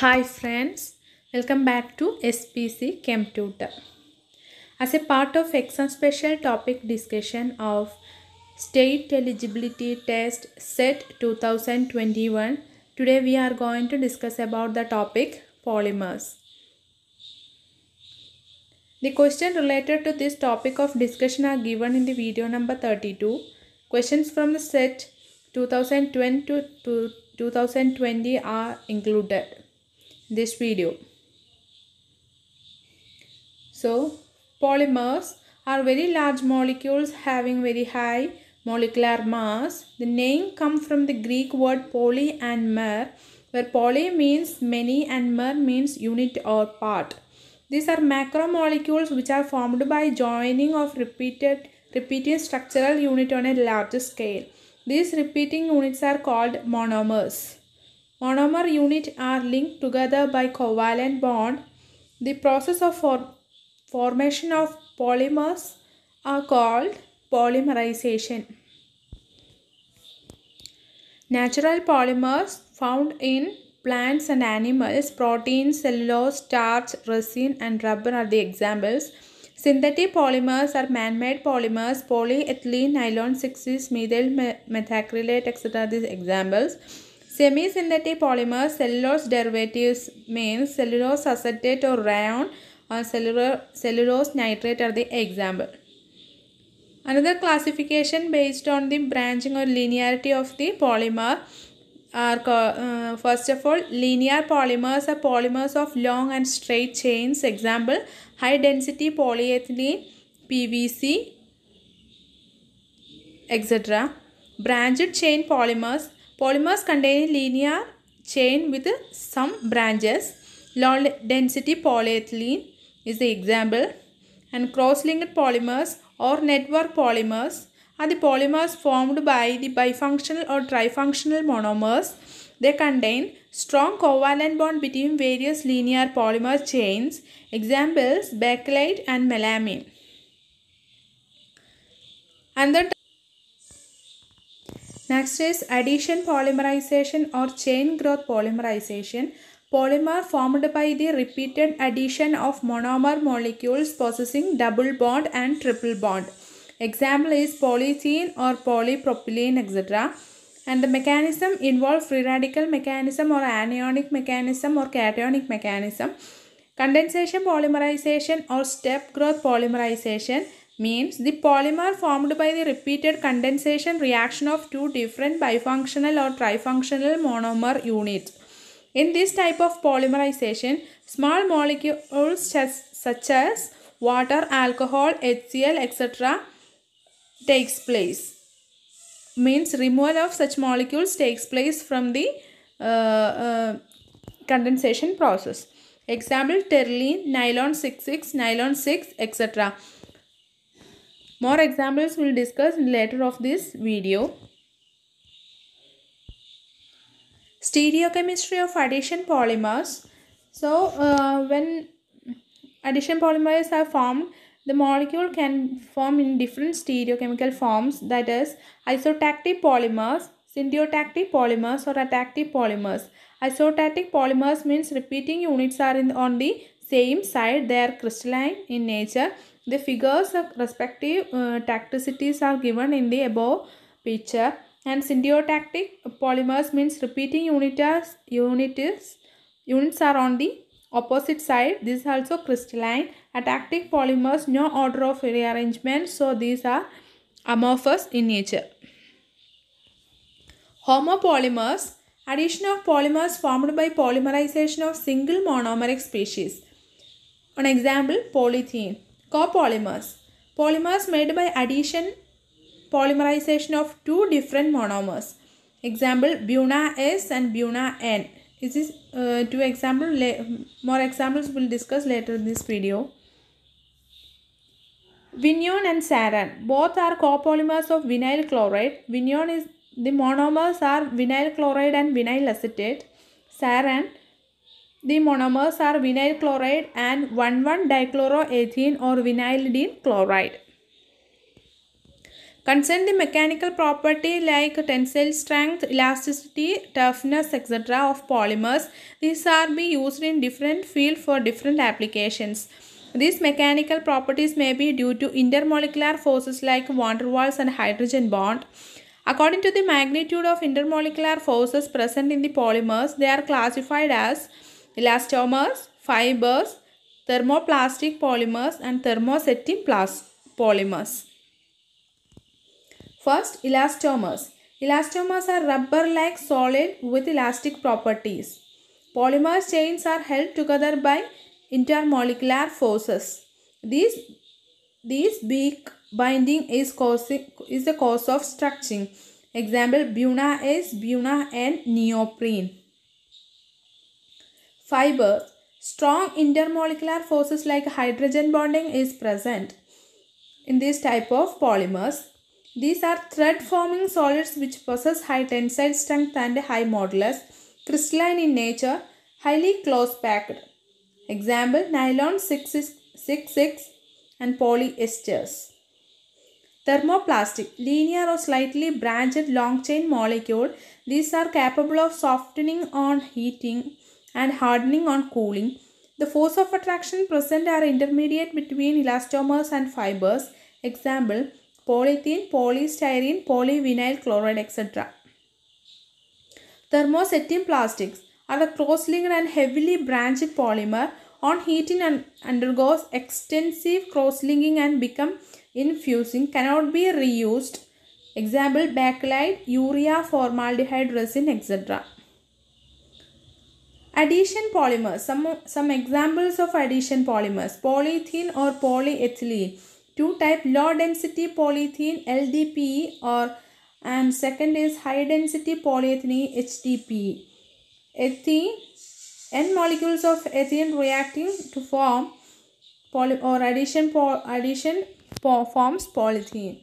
Hi friends, welcome back to SPC Chem Tutor. As a part of exam special topic discussion of State Eligibility Test Set 2021, today we are going to discuss about the topic polymers. The question related to this topic of discussion are given in the video number 32. Questions from the set 2020 to 2020 are included this video. So polymers are very large molecules having very high molecular mass. The name comes from the Greek word poly and mer where poly means many and mer means unit or part. These are macromolecules which are formed by joining of repeated repeating structural unit on a larger scale. These repeating units are called monomers. Monomer units are linked together by covalent bond. The process of for formation of polymers are called polymerization. Natural polymers found in plants and animals, proteins, cellulose, starch, resin and rubber are the examples. Synthetic polymers are man-made polymers, polyethylene, nylon 6 methyl methacrylate etc. These examples. Semi-synthetic polymers, cellulose derivatives means cellulose acetate or rayon uh, or cellulose nitrate are the example. Another classification based on the branching or linearity of the polymer are uh, first of all linear polymers are polymers of long and straight chains example high density polyethylene PVC etc. Branched chain polymers Polymers contain linear chain with some branches. Low density polyethylene is the example. And cross-linked polymers or network polymers are the polymers formed by the bifunctional or trifunctional monomers. They contain strong covalent bond between various linear polymer chains. Examples, bakelite and melamine. And the Next is addition polymerization or chain growth polymerization. Polymer formed by the repeated addition of monomer molecules possessing double bond and triple bond. Example is polyethylene or polypropylene etc. And the mechanism involve free radical mechanism or anionic mechanism or cationic mechanism. Condensation polymerization or step growth polymerization means the polymer formed by the repeated condensation reaction of two different bifunctional or trifunctional monomer units. In this type of polymerization, small molecules such as water, alcohol, HCl, etc. takes place. Means removal of such molecules takes place from the uh, uh, condensation process. Example, terylene, nylon 66, nylon 6, etc. More examples we will discuss later of this video. Stereochemistry of addition polymers. So, uh, when addition polymers are formed, the molecule can form in different stereochemical forms that is isotactic polymers, syndiotactic polymers or attractive polymers. Isotactic polymers means repeating units are in, on the same side. They are crystalline in nature. The figures of respective uh, tacticities are given in the above picture. And syndiotactic polymers means repeating units, units, units are on the opposite side. This is also crystalline. Atactic polymers, no order of rearrangement. So these are amorphous in nature. Homopolymers, addition of polymers formed by polymerization of single monomeric species. An example, polythene. Copolymers. Polymers made by addition polymerization of two different monomers. Example Buna S and Buna N. This is uh, two example. More examples will discuss later in this video. Vineon and Saran Both are copolymers of vinyl chloride. Vineon is the monomers are vinyl chloride and vinyl acetate. Saran. The monomers are vinyl chloride and 1,1-dichloroethene or vinylidene chloride. Concern the mechanical property like tensile strength, elasticity, toughness, etc. of polymers. These are be used in different fields for different applications. These mechanical properties may be due to intermolecular forces like van der Waals and hydrogen bond. According to the magnitude of intermolecular forces present in the polymers, they are classified as elastomers, fibers, thermoplastic polymers and thermosetting polymers. First, elastomers. Elastomers are rubber-like solid with elastic properties. Polymer chains are held together by intermolecular forces. These, these weak binding is, causing, is the cause of stretching. Example, Buna is Buna and neoprene fiber, strong intermolecular forces like hydrogen bonding is present in this type of polymers. These are thread forming solids which possess high tensile strength and high modulus, crystalline in nature, highly close packed. Example nylon 666 and polyesters. Thermoplastic, linear or slightly branched long chain molecule. These are capable of softening on heating and hardening on cooling. The force of attraction present are intermediate between elastomers and fibers. Example, polyethylene, polystyrene, polyvinyl chloride, etc. Thermosetting plastics are a cross-linked and heavily branched polymer on heating and undergoes extensive cross-linking and become infusing, cannot be reused. Example, bakelite, urea, formaldehyde, resin, etc. Addition polymers. Some, some examples of addition polymers. Polyethylene or polyethylene. Two type low density polyethylene LDPE or and second is high density polyethylene HDPE. Ethene N molecules of ethene reacting to form poly or addition addition po forms polyethylene.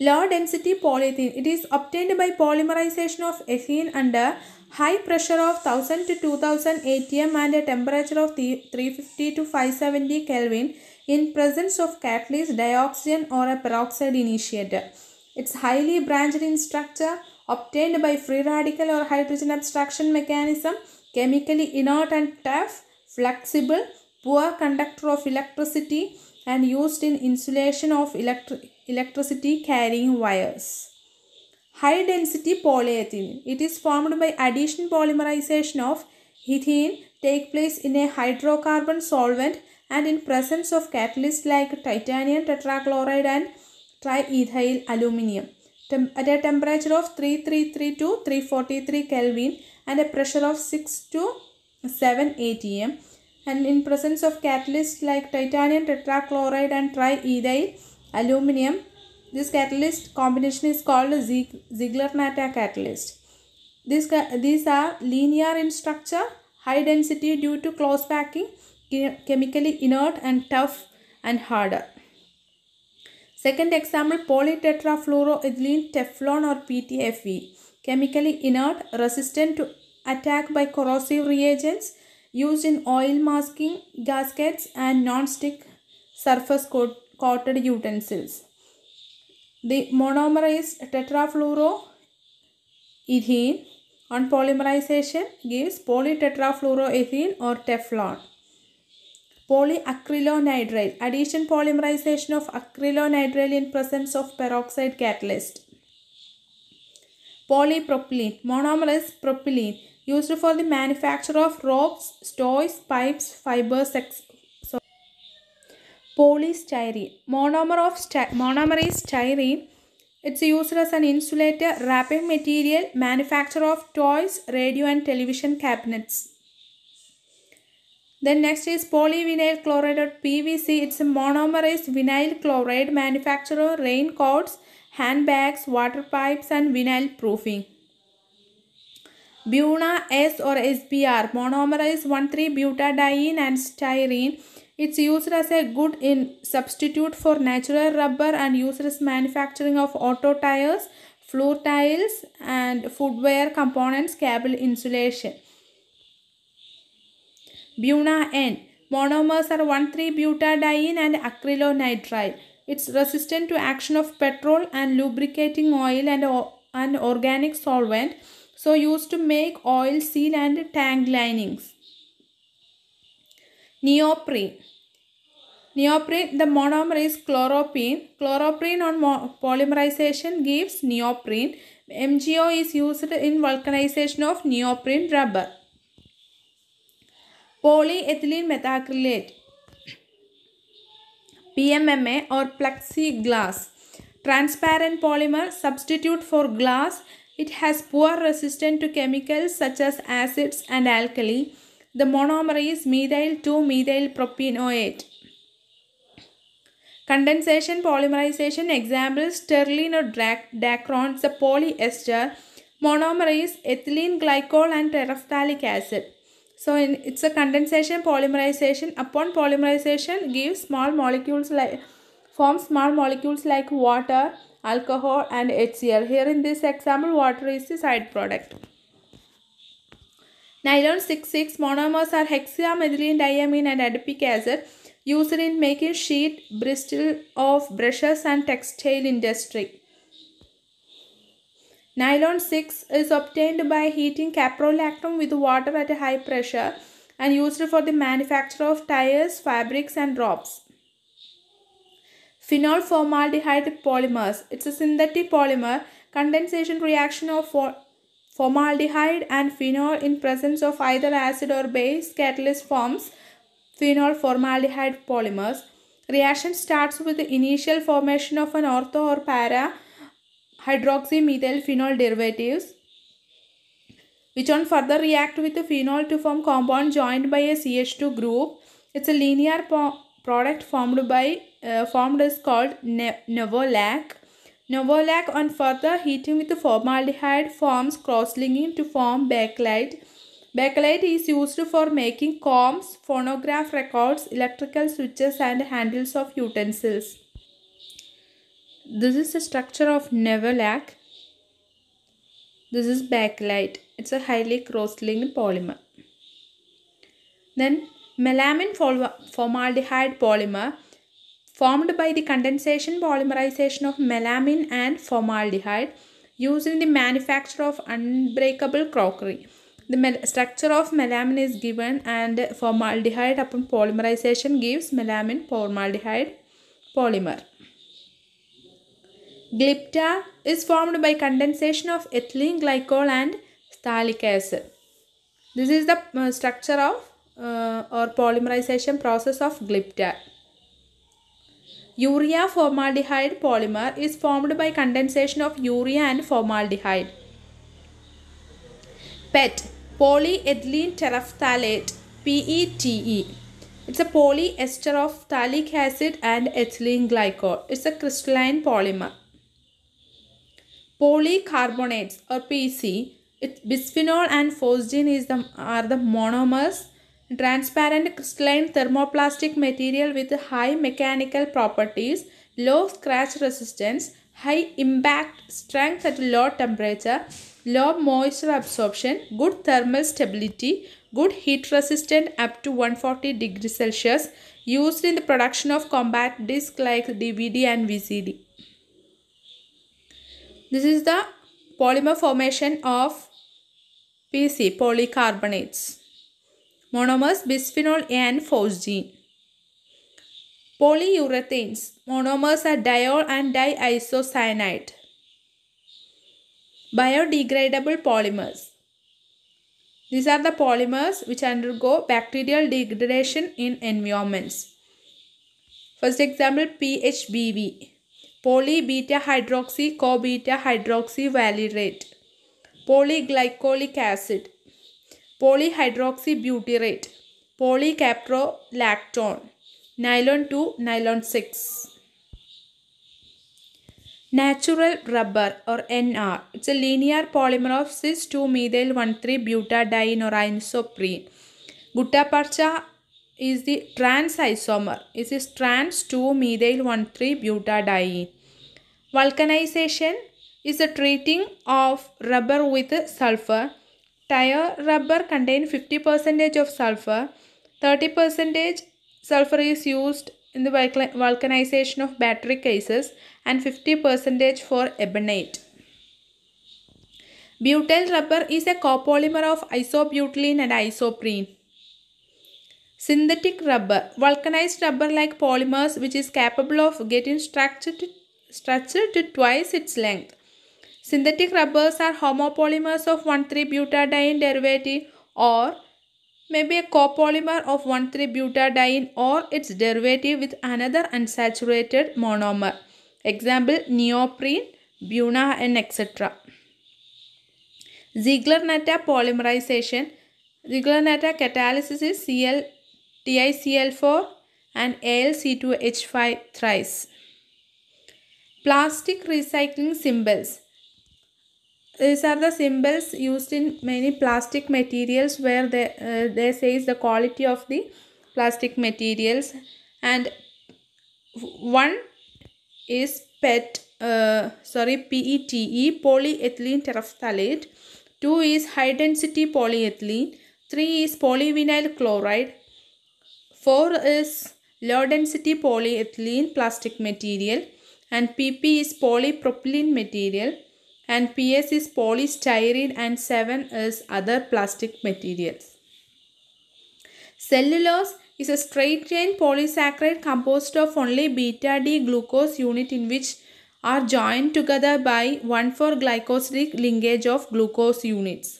Low density polyethylene. It is obtained by polymerization of ethene under High pressure of 1000 to 2000 atm and a temperature of 350 to 570 Kelvin in presence of catalyst, dioxygen, or a peroxide initiator. It's highly branched in structure, obtained by free radical or hydrogen abstraction mechanism, chemically inert and tough, flexible, poor conductor of electricity and used in insulation of electri electricity carrying wires high density polyethylene it is formed by addition polymerization of ethene take place in a hydrocarbon solvent and in presence of catalysts like titanium tetrachloride and triethyl aluminum Tem at a temperature of 333 to 343 kelvin and a pressure of 6 to 7 atm and in presence of catalysts like titanium tetrachloride and triethyl aluminum this catalyst combination is called Ziegler-Natta catalyst. This, these are linear in structure, high density due to close packing, chemically inert and tough and harder. Second example, polytetrafluoroethylene teflon or PTFE, chemically inert, resistant to attack by corrosive reagents, used in oil masking, gaskets and non-stick surface coated utensils. The monomer is tetrafluoroethene on polymerization gives polytetrafluoroethene or Teflon. Polyacrylonitrile. Addition polymerization of acrylonitrile in presence of peroxide catalyst. Polypropylene. Monomer is propylene used for the manufacture of ropes, toys, pipes, fibers, polystyrene. Monomer of is styrene. It's used as an insulator, wrapping material, manufacturer of toys, radio and television cabinets. Then next is polyvinyl chloride or PVC. It's a monomerized vinyl chloride manufacturer, raincoats, handbags, water pipes and vinyl proofing. Buna S or SBR, monomerase 1,3-butadiene and styrene it's used as a good in substitute for natural rubber and used as manufacturing of auto tires, floor tiles and footwear components, cable insulation. Buna N. Monomers are 1,3-butadiene and acrylonitrile. It's resistant to action of petrol and lubricating oil and an organic solvent. So used to make oil seal and tank linings. Neoprene. Neoprene, the monomer is chloroprene. Chloroprene on polymerization gives neoprene. MgO is used in vulcanization of neoprene rubber. Polyethylene methacrylate. PMMA or plexiglass. Transparent polymer substitute for glass. It has poor resistance to chemicals such as acids and alkali. The monomer is methyl 2-methyl propanoate. Condensation polymerization examples: sterling or dacron is a polyester. Monomer is ethylene glycol and terephthalic acid. So in, it's a condensation polymerization. Upon polymerization gives small molecules like form small molecules like water, alcohol and HCl. Here in this example water is the side product. Nylon 66 monomers are hexamethylene diamine and adipic acid used in making sheet, bristle of brushes and textile industry. Nylon 6 is obtained by heating caprolactam with water at a high pressure and used for the manufacture of tires, fabrics and ropes. Phenol formaldehyde polymers. It's a synthetic polymer. Condensation reaction of Formaldehyde and phenol in presence of either acid or base catalyst forms phenol formaldehyde polymers. Reaction starts with the initial formation of an ortho or para phenol derivatives which on further react with the phenol to form compound joined by a CH2 group. It's a linear product formed by uh, formed is called ne Novolac. Novolac on further heating with formaldehyde forms cross-linking to form backlight. Backlight is used for making combs, phonograph records, electrical switches and handles of utensils. This is the structure of Novolac. This is backlight. It's a highly cross-linked polymer. Then melamine formaldehyde polymer formed by the condensation polymerization of melamine and formaldehyde used in the manufacture of unbreakable crockery. The structure of melamine is given and formaldehyde upon polymerization gives melamine formaldehyde polymer. Glypta is formed by condensation of ethylene glycol and stylic acid. This is the uh, structure of uh, or polymerization process of glypta. Urea formaldehyde polymer is formed by condensation of urea and formaldehyde. PET polyethylene terephthalate PETE it's a polyester of phthalic acid and ethylene glycol. It's a crystalline polymer. Polycarbonates or PC, it, bisphenol and phosgene is the, are the monomers Transparent crystalline thermoplastic material with high mechanical properties, low scratch resistance, high impact strength at low temperature, low moisture absorption, good thermal stability, good heat resistant up to 140 degrees Celsius, used in the production of compact disc like DVD and VCD. This is the polymer formation of PC, polycarbonates monomers bisphenol A and phosgene. Polyurethanes. Monomers are diol and diisocyanate. Biodegradable polymers. These are the polymers which undergo bacterial degradation in environments. First example PHBV. Polybeta hydroxy cobeta hydroxy valerate. Polyglycolic acid Polyhydroxybutyrate, polycaprolactone, nylon two, nylon six, Natural rubber or NR. It's a linear polymer of cis 2-methyl-1,3-butadienorinsoprene. Guttapercha is the trans isomer. It is trans 2-methyl-1,3-butadiene. Vulcanization is the treating of rubber with sulfur Tire rubber contains 50% of sulfur. 30% sulfur is used in the vulcanization of battery cases and 50% for ebonite. Butyl rubber is a copolymer of isobutylene and isoprene. Synthetic rubber, vulcanized rubber like polymers which is capable of getting structured structured to twice its length. Synthetic rubbers are homopolymers of 1,3-butadiene derivative or maybe a copolymer of 1,3-butadiene or its derivative with another unsaturated monomer. Example neoprene, buna and etc. Ziegler-Natta polymerization. Ziegler-Natta catalysis is Cl TiCl4 and AlC2H5 thrice. Plastic recycling symbols. These are the symbols used in many plastic materials where they, uh, they says the quality of the plastic materials and one is PET, uh, sorry PETE, polyethylene terephthalate. Two is high density polyethylene. Three is polyvinyl chloride. Four is low density polyethylene plastic material and PP is polypropylene material and PS is polystyrene and 7 is other plastic materials. Cellulose is a straight chain polysaccharide composed of only beta D glucose unit in which are joined together by 1 4 glycosidic linkage of glucose units.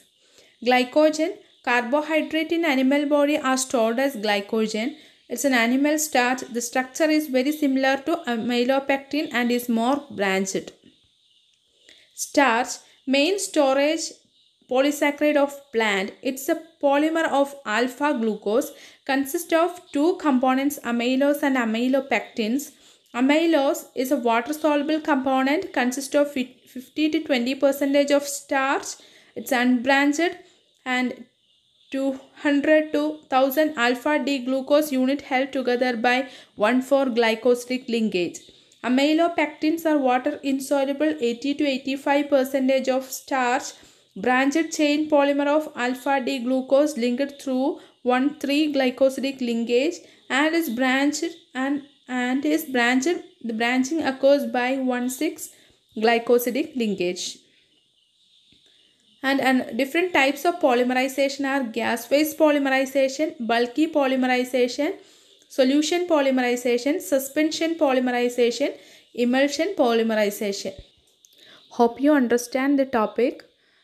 Glycogen, carbohydrate in animal body are stored as glycogen. It's an animal starch. The structure is very similar to amylopectin and is more branched. Starch, main storage polysaccharide of plant. It's a polymer of alpha glucose. Consists of two components amylose and amylopectins. Amylose is a water-soluble component. Consists of 50 to 20 percentage of starch. It's unbranched and 200 to 1000 alpha D glucose unit held together by 1,4 glycosidic linkage. Amylopectins are water insoluble 80 to 85 percentage of starch branched chain polymer of alpha D glucose linked through 1 3 glycosidic linkage and is branched and and is branched the branching occurs by 1 6 glycosidic linkage and, and different types of polymerization are gas phase polymerization bulky polymerization solution polymerization, suspension polymerization, emulsion polymerization. Hope you understand the topic.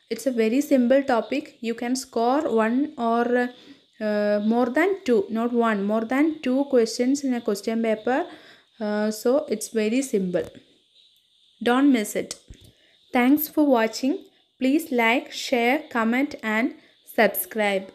It's a very simple topic. You can score one or uh, more than two, not one, more than two questions in a question paper. Uh, so it's very simple. Don't miss it. Thanks for watching. Please like, share, comment and subscribe.